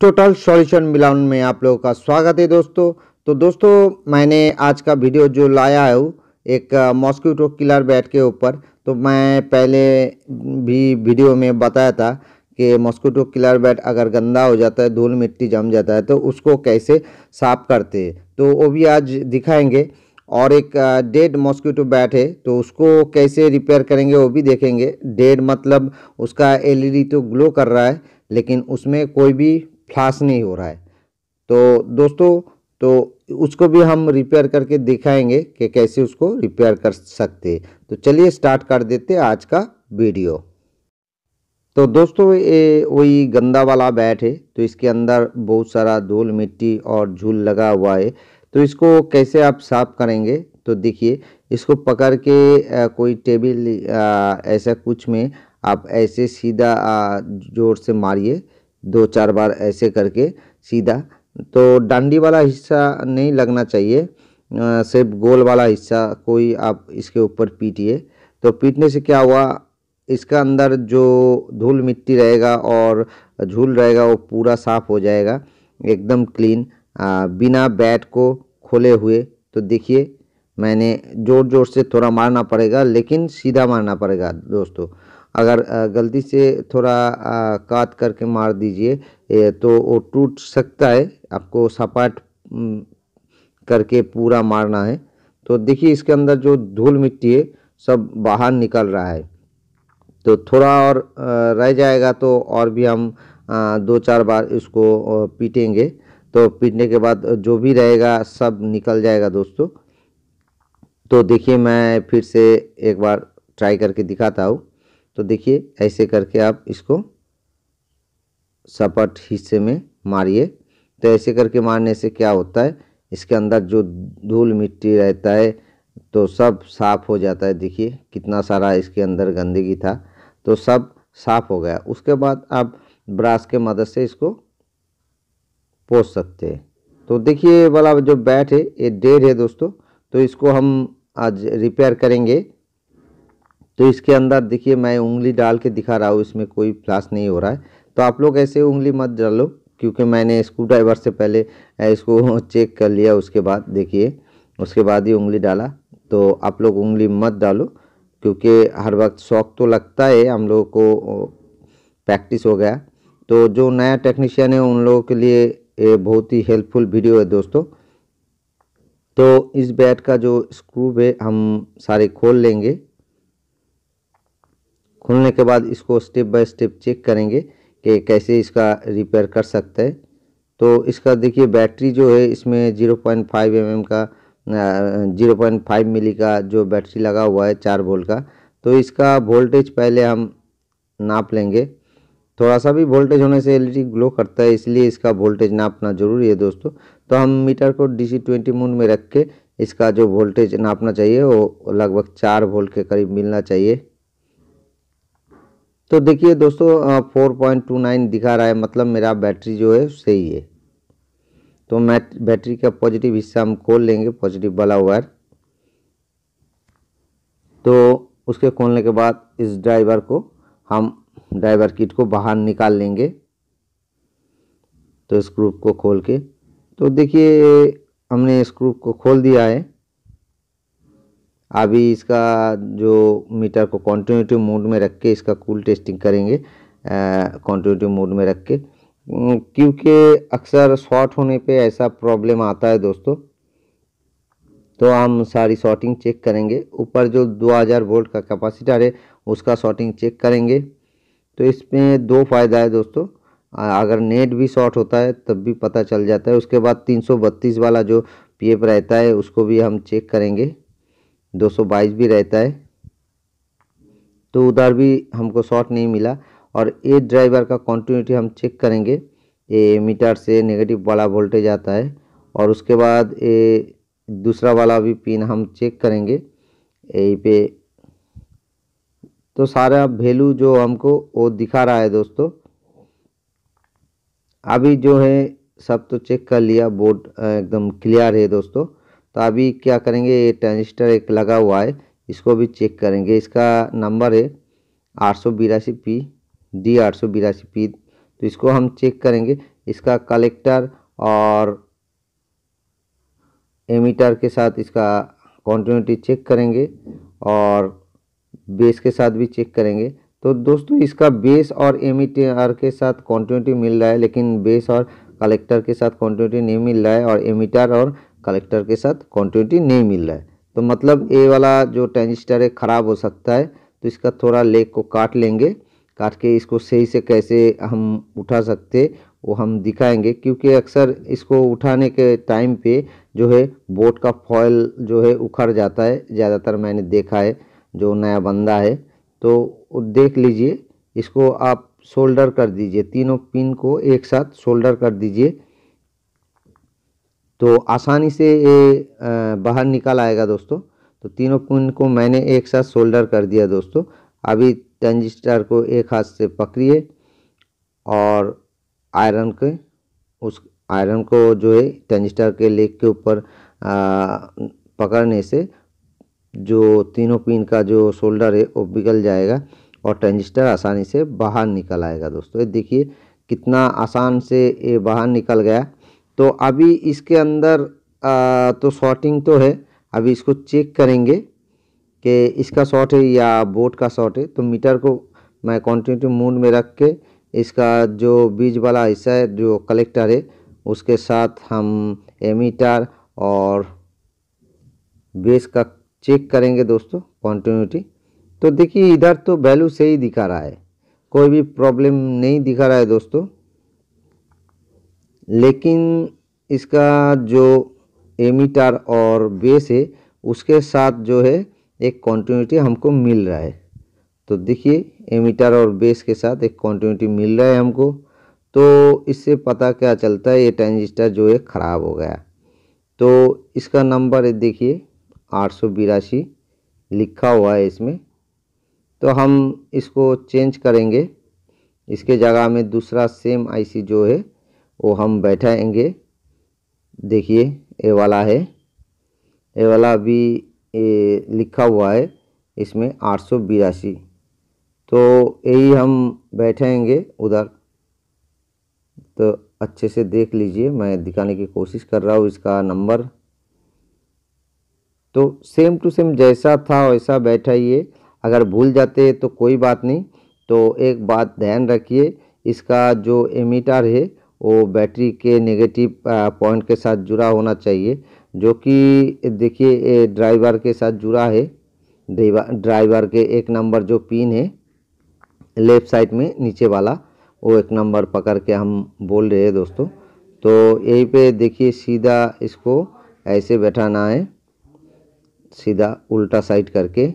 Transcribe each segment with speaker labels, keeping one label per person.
Speaker 1: total solution मिलान में आप लोगों का स्वागत है दोस्तों तो दोस्तों मैंने आज का वीडियो जो लाया है एक मॉस्किटो किलर बैट के ऊपर तो मैं पहले भी वीडियो में बताया था कि मॉस्किटो किलर बैट अगर गंदा हो जाता है धूल मिट्टी जम जाता है तो उसको कैसे साफ करते हैं तो वो भी आज दिखाएंगे और एक डेड मॉस्किटो बैट है तो उसको कैसे रिपेयर करेंगे वो भी देखेंगे डेड मतलब उसका एलईडी e तो ग्लो कर रहा है लेकिन उसमें कोई भी फ्लाश नहीं हो रहा है तो दोस्तों तो उसको भी हम रिपेयर करके दिखाएंगे कि कैसे उसको रिपेयर कर सकते तो चलिए स्टार्ट कर देते आज का वीडियो तो दोस्तों ये वही गंदा वाला बैट है तो इसके अंदर बहुत सारा धूल मिट्टी और झूल लगा हुआ है तो इसको कैसे आप साफ करेंगे तो देखिए इसको पकड़ के आ, कोई टेबल ऐसा कुछ में आप ऐसे सीधा आ, जोर से मारिए दो चार बार ऐसे करके सीधा तो डांडी वाला हिस्सा नहीं लगना चाहिए सिर्फ गोल वाला हिस्सा कोई आप इसके ऊपर पीटिए तो पीटने से क्या हुआ इसका अंदर जो धूल मिट्टी रहेगा और झूल रहेगा वो पूरा साफ़ हो जाएगा एकदम क्लीन आ, बिना बैट को खोले हुए तो देखिए मैंने ज़ोर ज़ोर से थोड़ा मारना पड़ेगा लेकिन सीधा मारना पड़ेगा दोस्तों अगर गलती से थोड़ा काट करके मार दीजिए तो वो टूट सकता है आपको सपाट करके पूरा मारना है तो देखिए इसके अंदर जो धूल मिट्टी है सब बाहर निकल रहा है तो थोड़ा और रह जाएगा तो और भी हम दो चार बार इसको पीटेंगे तो पीटने के बाद जो भी रहेगा सब निकल जाएगा दोस्तों तो देखिए मैं फिर से एक बार ट्राई करके दिखाता हूँ तो देखिए ऐसे करके आप इसको सपट हिस्से में मारिए तो ऐसे करके मारने से क्या होता है इसके अंदर जो धूल मिट्टी रहता है तो सब साफ हो जाता है देखिए कितना सारा इसके अंदर गंदगी था तो सब साफ हो गया उसके बाद आप ब्रश के मदद से इसको पोस सकते हैं तो देखिए वाला जो बैट है ये डेढ़ है दोस्तों तो इसको हम आज रिपेयर करेंगे तो इसके अंदर देखिए मैं उंगली डाल के दिखा रहा हूँ इसमें कोई फ्लाश नहीं हो रहा है तो आप लोग ऐसे उंगली मत डालो क्योंकि मैंने स्क्रू ड्राइवर से पहले इसको चेक कर लिया उसके बाद देखिए उसके बाद ही उंगली डाला तो आप लोग उंगली मत डालो क्योंकि हर वक्त शौक तो लगता है हम लोगों को प्रैक्टिस हो गया तो जो नया टेक्नीशियन है उन लोगों के लिए ये बहुत ही हेल्पफुल वीडियो है दोस्तों तो इस बैट का जो स्क्रूब है हम सारे खोल लेंगे खुलने के बाद इसको स्टेप बाय स्टेप चेक करेंगे कि कैसे इसका रिपेयर कर सकते हैं तो इसका देखिए बैटरी जो है इसमें 0.5 पॉइंट एम का 0.5 मिली का जो बैटरी लगा हुआ है चार वोल्ट का तो इसका वोल्टेज पहले हम नाप लेंगे थोड़ा सा भी वोल्टेज होने से एलईडी ग्लो करता है इसलिए इसका वोल्टेज नापना जरूरी है दोस्तों तो हम मीटर को सी ट्वेंटी मून में रख के इसका जो वोल्टेज नापना चाहिए वो लगभग चार वोल्ट के करीब मिलना चाहिए तो देखिए दोस्तों फोर पॉइंट टू नाइन दिखा रहा है मतलब मेरा बैटरी जो है सही है तो मैं बैटरी का पॉजिटिव हिस्सा हम खोल लेंगे पॉजिटिव वाला वायर तो उसके खोलने के बाद इस ड्राइवर को हम ड्राइवर किट को बाहर निकाल लेंगे तो स्क्रूप को खोल के तो देखिए हमने स्क्रूप को खोल दिया है अभी इसका जो मीटर को कॉन्टिन्यूटिव मोड में रख के इसका कूल टेस्टिंग करेंगे कॉन्टिन्यूटिव मोड में रख के क्योंकि अक्सर शॉर्ट होने पे ऐसा प्रॉब्लम आता है दोस्तों तो हम सारी शॉर्टिंग चेक करेंगे ऊपर जो 2000 वोल्ट का कैपेसिटर है उसका शॉर्टिंग चेक करेंगे तो इसमें दो फ़ायदा है दोस्तों अगर नेट भी शॉर्ट होता है तब भी पता चल जाता है उसके बाद तीन वाला जो पी रहता है उसको भी हम चेक करेंगे 222 भी रहता है तो उधर भी हमको शॉर्ट नहीं मिला और ए ड्राइवर का कॉन्टीन्यूटी हम चेक करेंगे ये मीटर से नेगेटिव वाला वोल्टेज आता है और उसके बाद ये दूसरा वाला भी पिन हम चेक करेंगे यही पे तो सारा वैल्यू जो हमको वो दिखा रहा है दोस्तों अभी जो है सब तो चेक कर लिया बोर्ड एकदम क्लियर है दोस्तों तो अभी क्या करेंगे ये ट्रांजिस्टर एक लगा हुआ है इसको भी चेक करेंगे इसका नंबर है आठ सौ बिरासी पी डी आठ सौ बिरासी पी तो इसको हम चेक करेंगे इसका कलेक्टर और एमीटर के साथ इसका कॉन्टीन्यूटी चेक करेंगे और बेस के साथ भी चेक करेंगे तो दोस्तों इसका बेस और एमीटर के साथ कॉन्टीन्यूटी मिल रहा है लेकिन बेस और कलेक्टर के साथ कॉन्टीन्यूटी नहीं मिल रहा है और एमीटर और कलेक्टर के साथ कॉन्टिन्यूटी नहीं मिल रहा है तो मतलब ए वाला जो ट्रांजिस्टर है ख़राब हो सकता है तो इसका थोड़ा लेग को काट लेंगे काट के इसको सही से कैसे हम उठा सकते वो हम दिखाएंगे क्योंकि अक्सर इसको उठाने के टाइम पे जो है बोट का फॉयल जो है उखड़ जाता है ज़्यादातर मैंने देखा है जो नया बंदा है तो देख लीजिए इसको आप शोल्डर कर दीजिए तीनों पिन को एक साथ शोल्डर कर दीजिए तो आसानी से ये बाहर निकल आएगा दोस्तों तो तीनों पिन को मैंने एक साथ सोल्डर कर दिया दोस्तों अभी ट्रांजिस्टर को एक हाथ से पकड़िए और आयरन के उस आयरन को जो है ट्रांजिस्टर के लेग के ऊपर पकड़ने से जो तीनों पिन का जो शोल्डर है वो बिगल जाएगा और ट्रांजिस्टर आसानी से बाहर निकल आएगा दोस्तों ये देखिए कितना आसान से ये बाहर निकल गया तो अभी इसके अंदर आ, तो शॉर्टिंग तो है अभी इसको चेक करेंगे कि इसका शॉर्ट है या बोट का शॉर्ट है तो मीटर को मैं कॉन्टिन्यूटी मूड में रख के इसका जो बीज वाला हिस्सा है जो कलेक्टर है उसके साथ हम एमीटर और बेस का चेक करेंगे दोस्तों कॉन्टिन्यूटी तो देखिए इधर तो वैल्यू सही दिखा रहा है कोई भी प्रॉब्लम नहीं दिखा रहा है दोस्तों लेकिन इसका जो एमीटर और बेस है उसके साथ जो है एक कॉन्टीन्यूटी हमको मिल रहा है तो देखिए एमीटर और बेस के साथ एक कॉन्टीन्यूटी मिल रहा है हमको तो इससे पता क्या चलता है ये ट्रांजिस्टर जो है ख़राब हो गया तो इसका नंबर है देखिए आठ लिखा हुआ है इसमें तो हम इसको चेंज करेंगे इसके जगह में दूसरा सेम आईसी जो है वो हम बैठाएंगे देखिए ये वाला है ये वाला अभी ए, लिखा हुआ है इसमें आठ सौ बिरासी तो यही हम बैठाएंगे उधर तो अच्छे से देख लीजिए मैं दिखाने की कोशिश कर रहा हूँ इसका नंबर तो सेम टू सेम जैसा था वैसा बैठाइए अगर भूल जाते तो कोई बात नहीं तो एक बात ध्यान रखिए इसका जो एमीटर है वो बैटरी के नेगेटिव पॉइंट के साथ जुड़ा होना चाहिए जो कि देखिए ड्राइवर के साथ जुड़ा है ड्राइवर के एक नंबर जो पिन है लेफ़्ट साइड में नीचे वाला वो एक नंबर पकड़ के हम बोल रहे हैं दोस्तों तो यहीं पे देखिए सीधा इसको ऐसे बैठाना है सीधा उल्टा साइड करके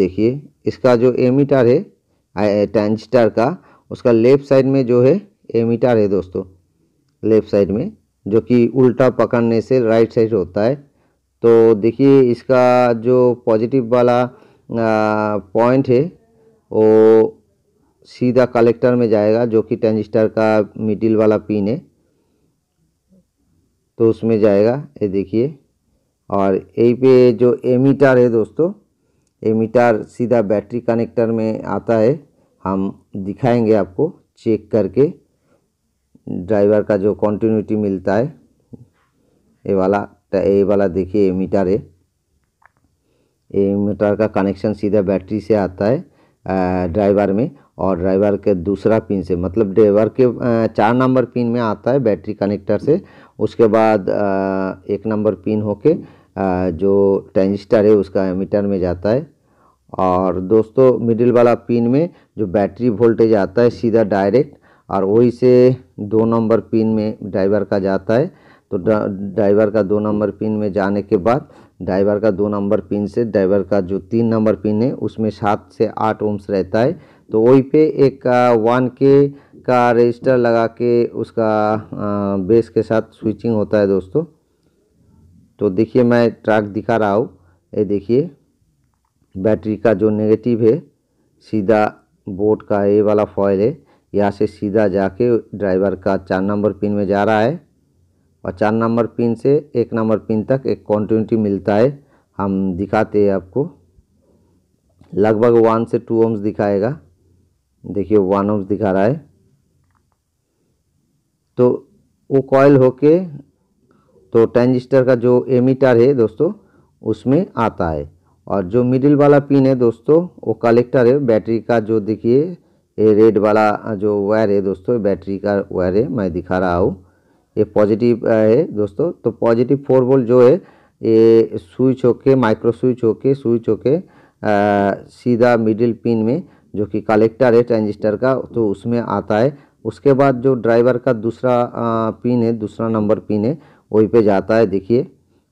Speaker 1: देखिए इसका जो एमीटर है ट्रांजिस्टर का उसका लेफ़्ट साइड में जो है एमीटर है दोस्तों लेफ़्ट साइड में जो कि उल्टा पकड़ने से राइट साइड होता है तो देखिए इसका जो पॉजिटिव वाला पॉइंट है वो सीधा कलेक्टर में जाएगा जो कि ट्रांजिस्टर का मिडिल वाला पिन है तो उसमें जाएगा ये देखिए और यही पे जो एमीटर है दोस्तों एमीटर सीधा बैटरी कनेक्टर में आता है हम दिखाएंगे आपको चेक करके ड्राइवर का जो कंटिन्यूटी मिलता है ये वाला ये वाला देखिए ए मीटर है ए मीटर का कनेक्शन सीधा बैटरी से आता है ड्राइवर में और ड्राइवर के दूसरा पिन से मतलब ड्राइवर के चार नंबर पिन में आता है बैटरी कनेक्टर से उसके बाद एक नंबर पिन होके जो ट्रांजिस्टर है उसका मीटर में जाता है और दोस्तों मिडिल वाला पिन में जो बैटरी वोल्टेज आता है सीधा डायरेक्ट और वही से दो नंबर पिन में ड्राइवर का जाता है तो ड्राइवर का दो नंबर पिन में जाने के बाद ड्राइवर का दो नंबर पिन से ड्राइवर का जो तीन नंबर पिन है उसमें सात से आठ ओम्स रहता है तो वही पे एक वन के का रजिस्टर लगा के उसका बेस के साथ स्विचिंग होता है दोस्तों तो देखिए मैं ट्रैक दिखा रहा हूँ ये देखिए बैटरी का जो नेगेटिव है सीधा बोर्ड का ये वाला फॉयल है यहाँ से सीधा जाके ड्राइवर का चार नंबर पिन में जा रहा है और चार नंबर पिन से एक नंबर पिन तक एक कॉन्टिन्यूटी मिलता है हम दिखाते हैं आपको लगभग वन से टू ओम्स दिखाएगा देखिए वन ओम्स दिखा रहा है तो वो कॉयल होके तो ट्रांजिस्टर का जो एमीटर है दोस्तों उसमें आता है और जो मिडिल वाला पिन है दोस्तों वो कलेक्टर है बैटरी का जो देखिए ये रेड वाला जो वायर है दोस्तों बैटरी का वायर है मैं दिखा रहा हूँ ये पॉजिटिव है दोस्तों तो पॉजिटिव फोर वोल्ट जो है ये स्विच होके माइक्रो स्विच होके स्विच होके सीधा मिडिल पिन में जो कि कलेक्टर है ट्रांजिस्टर का तो उसमें आता है उसके बाद जो ड्राइवर का दूसरा पिन है दूसरा नंबर पिन है वहीं पे जाता है देखिए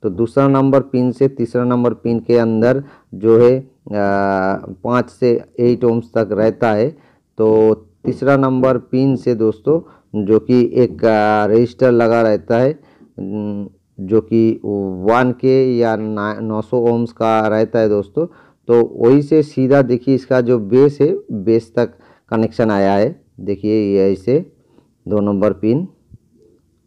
Speaker 1: तो दूसरा नंबर पिन से तीसरा नंबर पिन के अंदर जो है पाँच से एट ओम्स तक रहता है तो तीसरा नंबर पिन से दोस्तों जो कि एक रजिस्टर लगा रहता है जो कि वन के या नौ सौ ओम्स का रहता है दोस्तों तो वही से सीधा देखिए इसका जो बेस है बेस तक कनेक्शन आया है देखिए ये ऐसे दो नंबर पिन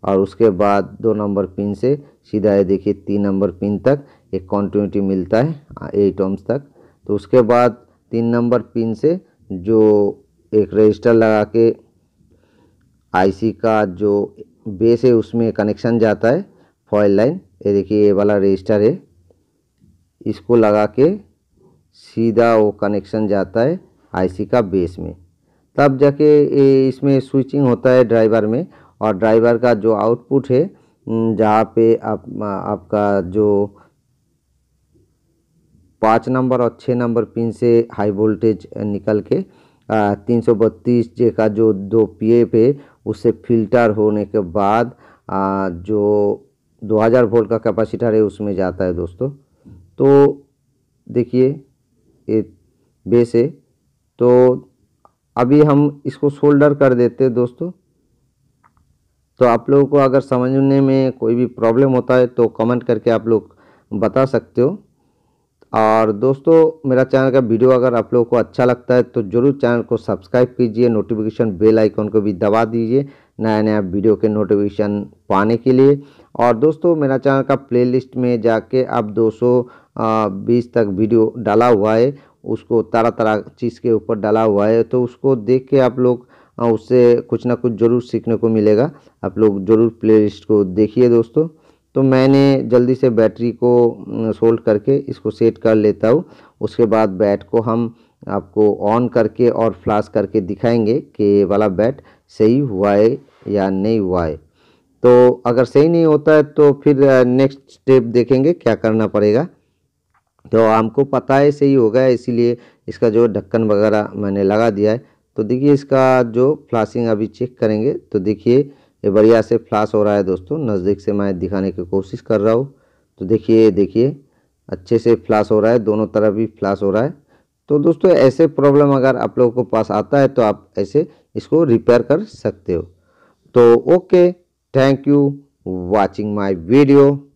Speaker 1: और उसके बाद दो नंबर पिन से सीधा ये देखिए तीन नंबर पिन तक एक कॉन्टिन्यूटी मिलता है एट ओम्स तक तो उसके बाद तीन नंबर पिन से जो एक रजिस्टर लगा के आईसी का जो बेस है उसमें कनेक्शन जाता है फॉयल लाइन ये देखिए ये वाला रजिस्टर है इसको लगा के सीधा वो कनेक्शन जाता है आईसी का बेस में तब जाके इसमें स्विचिंग होता है ड्राइवर में और ड्राइवर का जो आउटपुट है हम्म, जहाँ पे आप आपका जो पाँच नंबर और छः नंबर पिन से हाई वोल्टेज निकल के तीन सौ बत्तीस जे का जो दो पी ए पे उससे फिल्टर होने के बाद आ, जो 2000 वोल्ट का कैपेसिटर है उसमें जाता है दोस्तों तो देखिए ये बेस है तो अभी हम इसको सोल्डर कर देते हैं दोस्तों तो आप लोगों को अगर समझने में कोई भी प्रॉब्लम होता है तो कमेंट करके आप लोग बता सकते हो और दोस्तों मेरा चैनल का वीडियो अगर आप लोगों को अच्छा लगता है तो ज़रूर चैनल को सब्सक्राइब कीजिए नोटिफिकेशन बेल आइकॉन को भी दबा दीजिए नया नया वीडियो के नोटिफिकेशन पाने के लिए और दोस्तों मेरा चैनल का प्लेलिस्ट में जाके आप 220 तक वीडियो डाला हुआ है उसको तरह तरह चीज़ के ऊपर डाला हुआ है तो उसको देख के आप लोग हाँ, उससे कुछ ना कुछ ज़रूर सीखने को मिलेगा आप लोग ज़रूर प्ले लिस्ट को देखिए दोस्तों तो मैंने जल्दी से बैटरी को सोल्ड करके इसको सेट कर लेता हूँ उसके बाद बैट को हम आपको ऑन करके और फ्लाश करके दिखाएंगे कि वाला बैट सही हुआ है या नहीं हुआ है तो अगर सही नहीं होता है तो फिर नेक्स्ट स्टेप देखेंगे क्या करना पड़ेगा तो हमको पता है सही होगा इसीलिए इसका जो ढक्कन वगैरह मैंने लगा दिया है तो देखिए इसका जो फ्लाशिंग अभी चेक करेंगे तो देखिए ये बढ़िया से फ्लाश हो रहा है दोस्तों नज़दीक से मैं दिखाने की कोशिश कर रहा हूँ तो देखिए देखिए अच्छे से फ्लाश हो रहा है दोनों तरफ भी फ्लाश हो रहा है तो दोस्तों ऐसे प्रॉब्लम अगर आप लोगों को पास आता है तो आप ऐसे इसको रिपेयर कर सकते हो तो okay thank you watching my video